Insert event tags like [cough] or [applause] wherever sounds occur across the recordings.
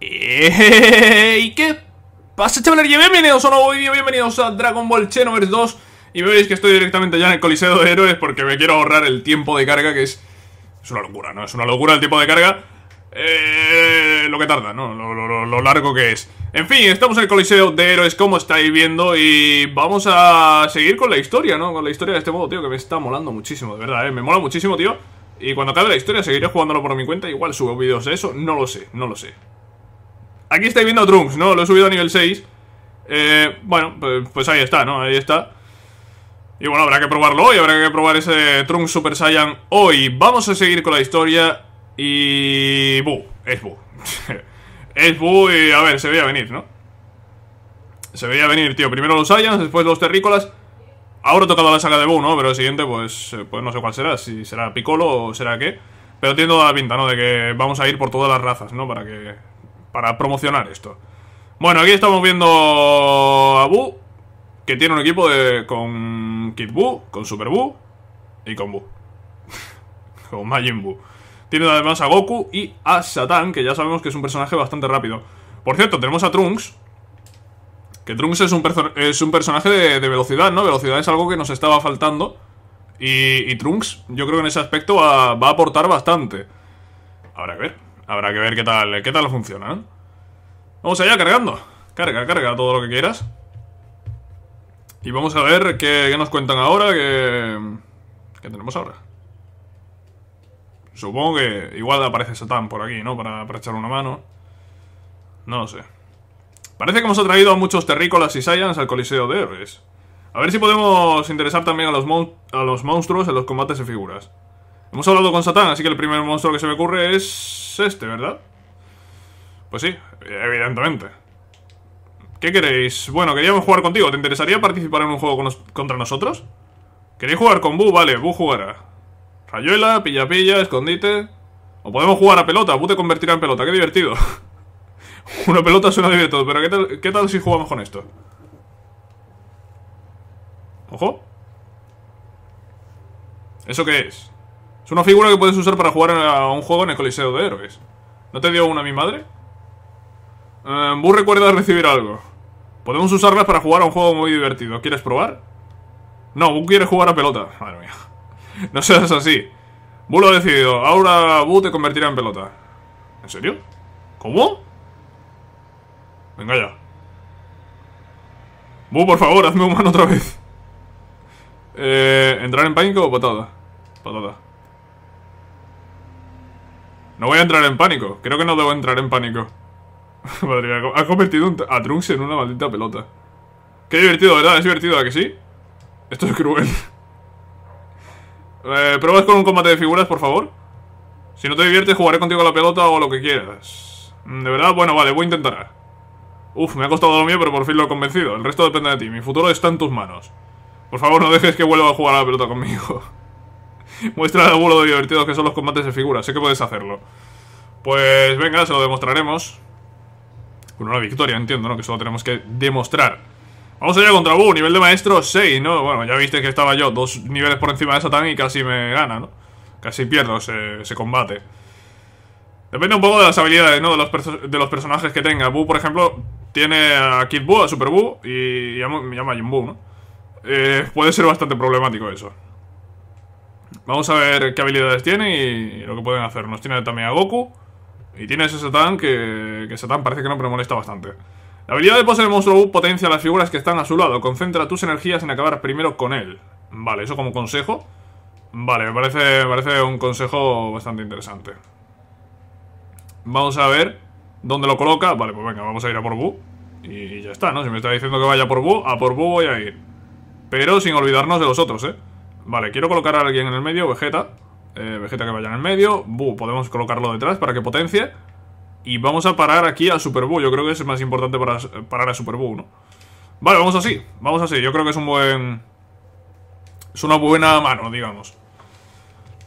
Eh, ¿Y qué pasa, chavales. Bienvenidos a un nuevo vídeo, bienvenidos a Dragon Ball Xenoverse 2 Y me veis que estoy directamente ya en el Coliseo de Héroes porque me quiero ahorrar el tiempo de carga que es... Es una locura, ¿no? Es una locura el tiempo de carga eh, Lo que tarda, ¿no? Lo, largo que es En fin, estamos en el Coliseo de Héroes como estáis viendo Y vamos a seguir con la historia, ¿no? Con la historia de este modo, tío, que me está molando muchísimo, de verdad, ¿eh? Me mola muchísimo, tío y cuando acabe la historia seguiré jugándolo por mi cuenta Igual subo vídeos de eso, no lo sé, no lo sé Aquí estáis viendo Trunks, ¿no? Lo he subido a nivel 6 eh, Bueno, pues, pues ahí está, ¿no? Ahí está y bueno, habrá que probarlo hoy, habrá que probar ese Trunks Super Saiyan hoy. Vamos a seguir con la historia y... Bu, es Bu. [laughs] es Bu y a ver, se veía venir, ¿no? Se veía venir, tío. Primero los Saiyans, después los terrícolas Ahora tocado la saga de Buu, ¿no? Pero el siguiente, pues, eh, pues no sé cuál será, si será Piccolo o será qué. Pero tiene toda la pinta, ¿no? De que vamos a ir por todas las razas, ¿no? Para que... Para promocionar esto. Bueno, aquí estamos viendo a Buu, que tiene un equipo de, con Kid Buu, con Super Buu y con Bu [laughs] con Majin Buu. Tiene además a Goku y a Satan, que ya sabemos que es un personaje bastante rápido. Por cierto, tenemos a Trunks, que Trunks es un, es un personaje de, velocidad, ¿no? Velocidad es algo que nos estaba faltando. Y, Trunks, yo creo que en ese aspecto va, a aportar bastante. Habrá que ver. Habrá que ver qué tal, qué tal funciona, ¿eh? Vamos allá cargando. Carga, carga todo lo que quieras. Y vamos a ver qué, nos cuentan ahora, qué, tenemos ahora. Supongo que igual aparece Satán por aquí, ¿no? Para, para echar una mano. No lo sé. Parece que hemos atraído a muchos terrícolas y Saiyans al coliseo de Héroes. A ver si podemos interesar también a los, a los monstruos en los combates de figuras. Hemos hablado con Satán, así que el primer monstruo que se me ocurre es este, ¿verdad? Pues sí, evidentemente. ¿Qué queréis? Bueno, queríamos jugar contigo. ¿Te interesaría participar en un juego contra nosotros? ¿Queréis jugar con Bu? Vale, Bu jugará. Rayuela, pilla pilla, escondite... O podemos jugar a pelota, Bu te convertirá en pelota, qué divertido. [laughs] [laughs] Una pelota suena de pero ¿qué tal, si jugamos con esto? Ojo. ¿Eso qué es? Es una figura que puedes usar para jugar a un juego en el Coliseo de Héroes. ¿No te dio una mi madre? Eh, recuerda recibir algo. Podemos usarlas para jugar a un juego muy divertido. ¿Quieres probar? No, bu quiere jugar a pelota. Madre mía. [laughs] No seas así. bu lo ha decidido. Ahora bu te convertirá en pelota. ¿En serio? ¿Cómo? Venga ya. Bu, por favor, hazme humano otra vez. Eh, ¿Entrar en pánico o patada? Patada. No voy a entrar en pánico. Creo que no debo entrar en pánico. [laughs] Madre mía, ha convertido a Trunks en una maldita pelota. Qué divertido, ¿verdad? Es divertido, ¿a que sí? Esto es cruel. [laughs] eh, ¿Pruebas con un combate de figuras, por favor? Si no te diviertes, jugaré contigo la pelota o lo que quieras. Mm, de verdad, bueno, vale, voy a intentar. Uf, me ha costado lo mío, pero por fin lo he convencido. El resto depende de ti. Mi futuro está en tus manos. Por favor, no dejes que vuelva a jugar a la pelota conmigo. [laughs] Muestra el de divertidos que son los combates de figuras. Sé que puedes hacerlo. Pues venga, se lo demostraremos. Con una victoria, entiendo, ¿no? Que solo tenemos que demostrar. Vamos allá contra Buu. nivel de maestro 6, ¿no? Bueno, ya viste que estaba yo dos niveles por encima de Satan y casi me gana, ¿no? Casi pierdo ese, combate. Depende un poco de las habilidades, ¿no? De los, de los personajes que tenga. Bu, por ejemplo, tiene a Kid Buu, a Super Buu y me llama Jim Buu, ¿no? Eh, puede ser bastante problemático eso. Vamos a ver qué habilidades tiene y lo que pueden hacer. Nos tiene también a Goku. Y tiene ese Satan que, que Satan parece que no, pero molesta bastante. La habilidad de pose del monstruo Buu potencia las figuras que están a su lado. Concentra tus energías en acabar primero con él. Vale, eso como consejo. Vale, me parece, parece un consejo bastante interesante. Vamos a ver dónde lo coloca. Vale, pues venga, vamos a ir a por Buu. Y ya está, ¿no? Si me está diciendo que vaya por Bu, a por Bu voy a ir. Pero sin olvidarnos de los otros, ¿eh? Vale, quiero colocar a alguien en el medio, Vegeta. Eh, Vegeta que vaya en el medio. Bu, podemos colocarlo detrás para que potencie. Y vamos a parar aquí a Super Buu. Yo creo que es más importante para parar a Super bu ¿no? Vale, vamos así. Vamos así. Yo creo que es un buen... Es una buena mano, digamos.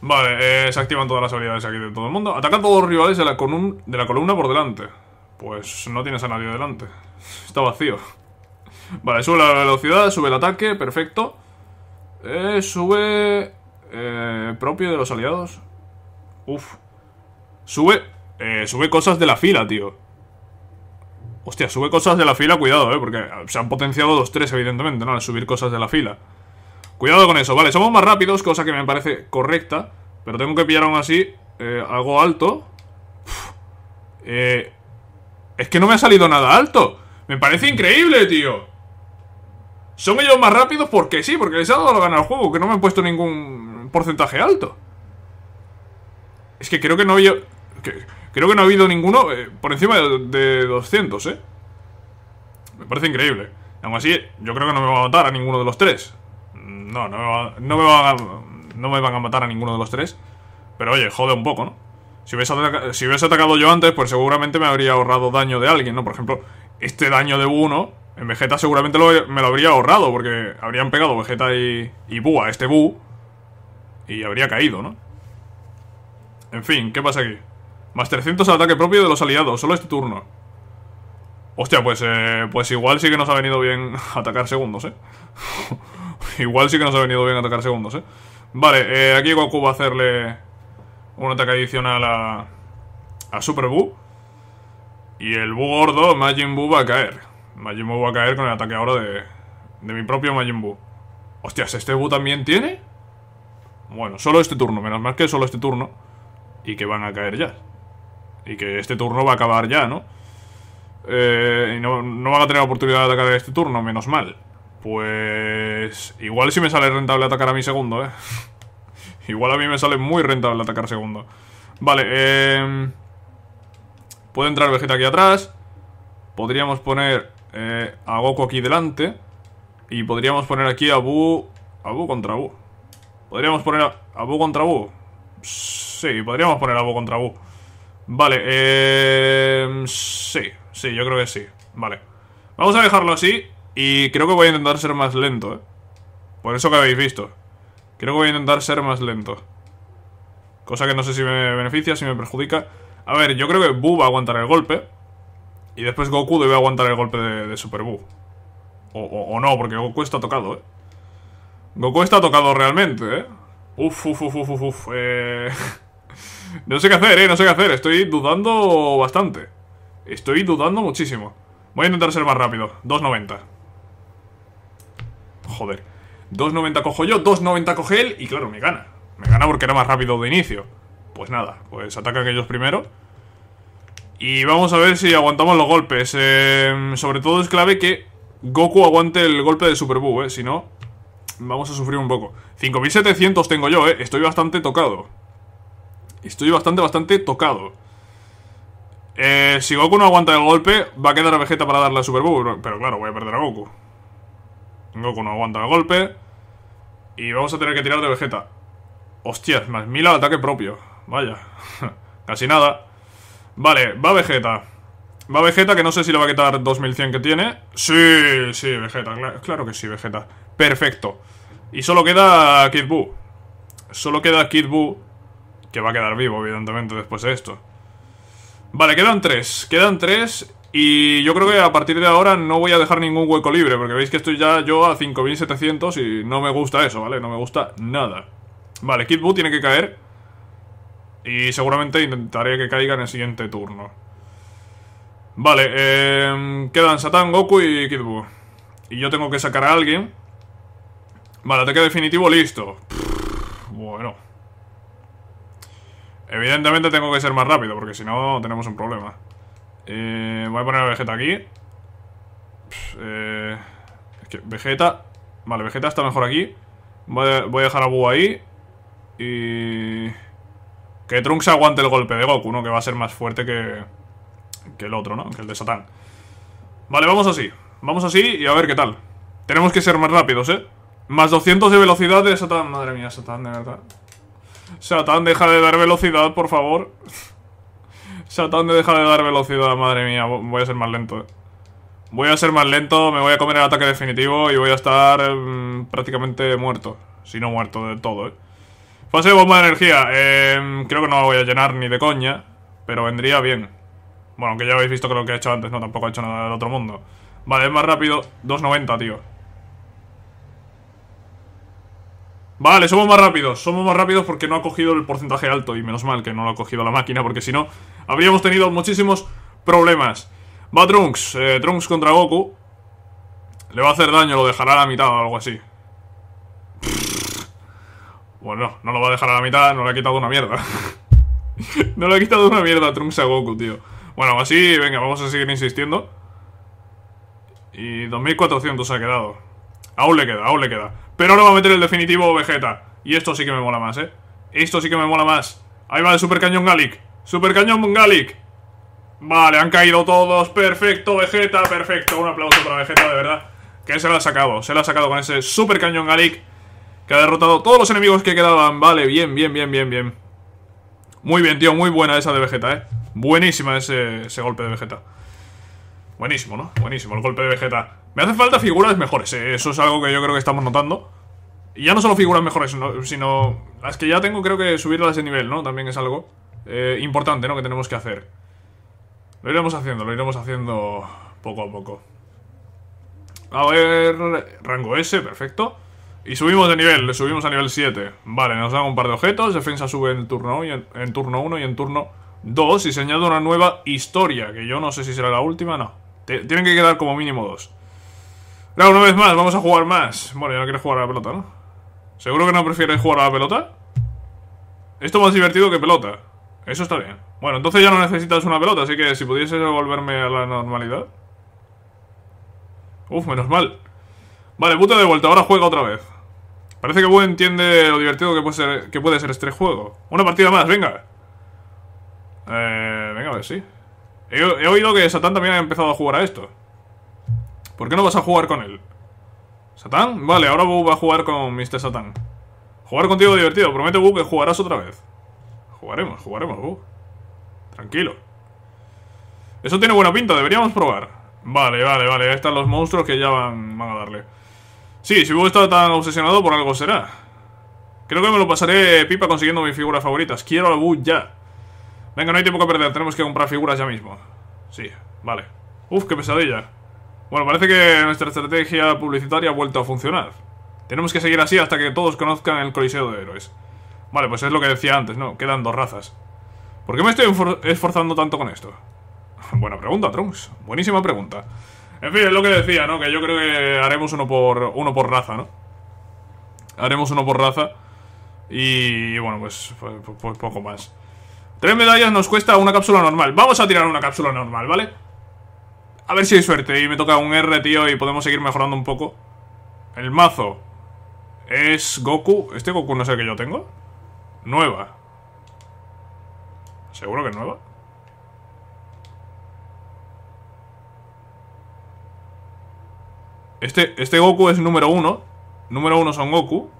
Vale, eh, se activan todas las habilidades aquí de todo el mundo. Atacan todos los rivales de la columna por delante. Pues no tienes a nadie delante. Está vacío. Vale, sube la velocidad, sube el ataque, perfecto. Eh, sube... Eh, propio de los aliados. Uf. Sube... Eh, sube cosas de la fila, tío. Hostia, sube cosas de la fila, cuidado, eh, porque se han potenciado dos, tres, evidentemente, ¿no? Al subir cosas de la fila. Cuidado con eso, vale, somos más rápidos, cosa que me parece correcta, pero tengo que pillar aún así eh, algo alto. Eh, es que no me ha salido nada alto. Me parece increíble, tío. Son ellos más rápidos porque sí, porque les ha dado la gana al juego, que no me han puesto ningún porcentaje alto. Es que creo que no había... creo que no ha habido ninguno eh, por encima de, 200, ¿eh? Me parece increíble. Aún así, yo creo que no me va a matar a ninguno de los tres. No, no me, va, no me van a matar a ninguno de los tres. Pero oye, jode un poco, ¿no? Si hubiese, atacado, yo antes, pues seguramente me habría ahorrado daño de alguien, ¿no? Por ejemplo, este daño de uno en Vegeta seguramente me lo habría ahorrado, porque habrían pegado Vegeta y, y a este Bu y habría caído, ¿no? En fin, ¿qué pasa aquí? Más 300 al ataque propio de los aliados, solo este turno. Hostia, pues, eh, pues igual sí que nos ha venido bien [laughs] atacar segundos, ¿eh? [laughs] igual sí que nos ha venido bien atacar segundos, ¿eh? Vale, eh, aquí Goku va a hacerle un ataque adicional a, a Super Buu. Y el Buu gordo, Majin Buu, va a caer. Majin Buu va a caer con el ataque ahora de, de mi propio Majin Buu. Hostias, ¿este Buu también tiene? Bueno, solo este turno, menos mal que solo este turno. Y que van a caer ya. Y que este turno va a acabar ya, ¿no? Eh, no, no van a tener oportunidad de atacar este turno, menos mal. Pues... Igual si me sale rentable atacar a mi segundo, ¿eh? Igual a mí me sale muy rentable atacar segundo. Vale, eh... Puede entrar Vegeta aquí atrás. Podríamos poner eh, a Goku aquí delante. Y podríamos poner aquí a Bu... A Bu contra Bu. Podríamos poner a, Bu contra Bu. Sí, podríamos poner a Bu contra Bu. Vale, eh... Sí, sí, yo creo que sí. Vale. Vamos a dejarlo así. Y creo que voy a intentar ser más lento, ¿eh? Por eso que habéis visto. Creo que voy a intentar ser más lento. Cosa que no sé si me beneficia, si me perjudica. A ver, yo creo que Bu va a aguantar el golpe. Y después Goku debe aguantar el golpe de, Super Buu O, no, porque Goku está tocado, ¿eh? Goku está tocado realmente, ¿eh? Uf, uf, uf, uf, uf. Eh. [laughs] no sé qué hacer, ¿eh? No sé qué hacer. Estoy dudando bastante. Estoy dudando muchísimo. Voy a intentar ser más rápido. 2.90. Joder. 2.90 cojo yo, 2.90 coge él y claro, me gana. Me gana porque era más rápido de inicio. Pues nada, pues ataca a aquellos primero. Y vamos a ver si aguantamos los golpes. Em, sobre todo es clave que Goku aguante el golpe de Super Buu, ¿eh? Si no, vamos a sufrir un poco. 5700 tengo yo, ¿eh? Estoy bastante tocado. Estoy bastante, bastante tocado. Eh, si Goku no aguanta el golpe, va a quedar a Vegeta para darle a Super Buu. Pero claro, voy a perder a Goku. Goku no aguanta el golpe. Y vamos a tener que tirar de Vegeta. Hostias, más mil al ataque propio. Vaya. [laughs] Casi nada. Vale, va Vegeta. Va Vegeta, que no sé si le va a quitar 2100 que tiene. Sí, sí, Vegeta. claro que sí, Vegeta. Perfecto. Y solo queda Kid Buu. Solo queda Kid Buu, que va a quedar vivo, evidentemente, después de esto. Vale, quedan tres. Quedan tres y yo creo que a partir de ahora no voy a dejar ningún hueco libre, porque veis que estoy ya yo a 5700 y no me gusta eso, ¿vale? No me gusta nada. Vale, Kid Buu tiene que caer. Y seguramente intentaré que caiga en el siguiente turno. Vale, eh, quedan Satan, Goku y Kid Buu. Y yo tengo que sacar a alguien. Vale, ataque definitivo, listo. Bueno. Evidentemente tengo que ser más rápido, porque si no tenemos un problema. Eh, voy a poner a Vegeta aquí. Eh, Vegeta... Vale, Vegeta está mejor aquí. Voy a, dejar a Buu ahí. Y... Que Trunks aguante el golpe de Goku, ¿no? Que va a ser más fuerte que... Que el otro, ¿no? Que el de Satán. Vale, vamos así. Vamos así y a ver qué tal. Tenemos que ser más rápidos, ¿eh? Más 200 de velocidad de Satán. Madre mía, Satán, de verdad. Satán, deja de dar velocidad, por favor. Satán de dejar de dar velocidad, madre mía, voy a ser más lento. Voy a ser más lento, me voy a comer el ataque definitivo y voy a estar mm, prácticamente muerto. Si no muerto de todo, ¿eh? Fase de bomba de energía. Em, creo que no la voy a llenar ni de coña, pero vendría bien. Bueno, aunque ya habéis visto que lo que he hecho antes, no, tampoco he hecho nada del otro mundo. Vale, es más rápido. 2.90, tío. Vale, somos más rápidos, somos más rápidos porque no ha cogido el porcentaje alto y menos mal que no lo ha cogido la máquina porque si no habríamos tenido muchísimos problemas. Va Trunks, eh, Trunks contra Goku. Le va a hacer daño, lo dejará a la mitad o algo así. Bueno, no, lo va a dejar a la mitad, no le ha quitado una mierda. [laughs] no le ha quitado una mierda a Trunks a Goku, tío. Bueno, así, venga, vamos a seguir insistiendo. Y 2400 ha quedado. Aún le queda, aún le queda. Pero ahora va a meter el definitivo Vegeta. Y esto sí que me mola más, ¿eh? Esto sí que me mola más. Ahí va el Super Cañón Galic Super Cañón Gallic. Vale, han caído todos. Perfecto, Vegeta, perfecto. Un aplauso para Vegeta, de verdad. Que se la ha sacado. Se la ha sacado con ese Super Cañón Galic Que ha derrotado todos los enemigos que quedaban. Vale, bien, bien, bien, bien, bien. Muy bien, tío. Muy buena esa de Vegeta, ¿eh? Buenísima ese, ese golpe de Vegeta. Buenísimo, ¿no? Buenísimo, el golpe de Vegeta. Me hace falta figuras mejores, eh, eso es algo que yo creo que estamos notando. Y ya no solo figuras mejores, sino... Las que ya tengo creo que subirlas de nivel, ¿no? También es algo eh, importante, ¿no? Que tenemos que hacer. Lo iremos haciendo, lo iremos haciendo poco a poco. A ver... Rango S, perfecto. Y subimos de nivel, le subimos a nivel 7. Vale, nos dan un par de objetos. Defensa sube en turno, en, turno 1 y en turno 2. Y se añade una nueva historia, que yo no sé si será la última, no. Tienen que quedar como mínimo dos. una vez más, vamos a jugar más. Bueno, ya no quiere jugar a la pelota, ¿no? ¿Seguro que no prefieres jugar a la pelota? Esto es más divertido que pelota. Eso está bien. Bueno, entonces ya no necesitas una pelota, así que si pudiese volverme a la normalidad. Uf, menos mal. Vale, puta de vuelta, ahora juega otra vez. Parece que bueno entiende lo divertido que puede, ser, que puede ser este juego. Una partida más, venga. Eh, venga, a ver, sí. He, oído que Satán también ha empezado a jugar a esto. ¿Por qué no vas a jugar con él? ¿Satán? Vale, ahora Boo va a jugar con Mr. Satán. Jugar contigo divertido. Promete, Boo, que jugarás otra vez. Jugaremos, jugaremos, Boo. Tranquilo. Eso tiene buena pinta, deberíamos probar. Vale, vale, vale. Ahí están los monstruos que ya van, van a darle. Sí, si Boo está tan obsesionado, por algo será. Creo que me lo pasaré pipa consiguiendo mis figuras favoritas. Quiero a Boo ya. Venga, no hay tiempo que perder, tenemos que comprar figuras ya mismo Sí, vale Uf, qué pesadilla Bueno, parece que nuestra estrategia publicitaria ha vuelto a funcionar Tenemos que seguir así hasta que todos conozcan el coliseo de héroes Vale, pues es lo que decía antes, ¿no? Quedan dos razas ¿Por qué me estoy esforzando tanto con esto? [laughs] Buena pregunta, Trunks Buenísima pregunta En fin, es lo que decía, ¿no? Que yo creo que haremos uno por, uno por raza, ¿no? Haremos uno por raza Y bueno, pues, pues, pues, pues poco más Tres medallas nos cuesta una cápsula normal Vamos a tirar una cápsula normal, ¿vale? A ver si hay suerte y me toca un R, tío Y podemos seguir mejorando un poco El mazo Es Goku Este Goku no es el que yo tengo Nueva ¿Seguro que es nueva? Este, este Goku es número uno Número uno son Goku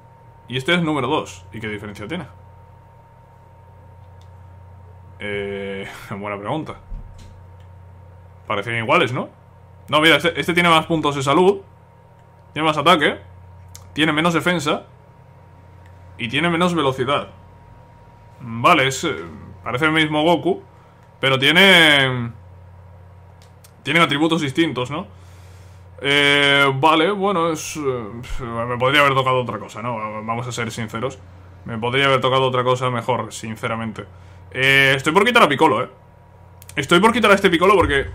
Y este es número dos ¿Y qué diferencia tiene? Eh, [laughs] buena pregunta. Parecen iguales, ¿no? No, mira, este, este, tiene más puntos de salud. Tiene más ataque. Tiene menos defensa. Y tiene menos velocidad. Vale, es, eh, parece el mismo Goku. Pero tiene... Tienen atributos distintos, ¿no? Eh, vale, bueno, es... Eh, me podría haber tocado otra cosa, ¿no? Vamos a ser sinceros. Me podría haber tocado otra cosa mejor, sinceramente. Eh, estoy por quitar a Piccolo, eh Estoy por quitar a este Piccolo porque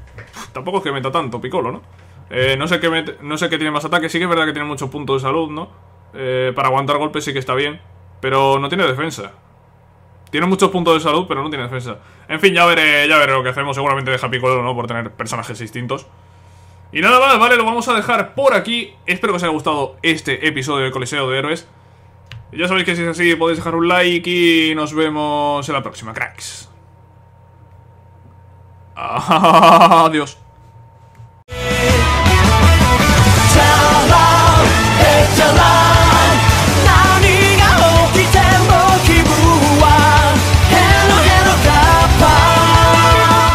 Tampoco es que meta tanto Piccolo, ¿no? Eh, no, sé qué no sé qué tiene más ataque Sí que es verdad que tiene muchos puntos de salud, ¿no? Eh, para aguantar golpes sí que está bien Pero no tiene defensa Tiene muchos puntos de salud, pero no tiene defensa En fin, ya veré, ya veré lo que hacemos Seguramente deja Piccolo, ¿no? Por tener personajes distintos y nada más, vale, lo vamos a dejar por aquí. Espero que os haya gustado este episodio de Coliseo de Héroes. Ya sabéis que si es así podéis dejar un like y nos vemos en la próxima, cracks. [laughs] Adiós.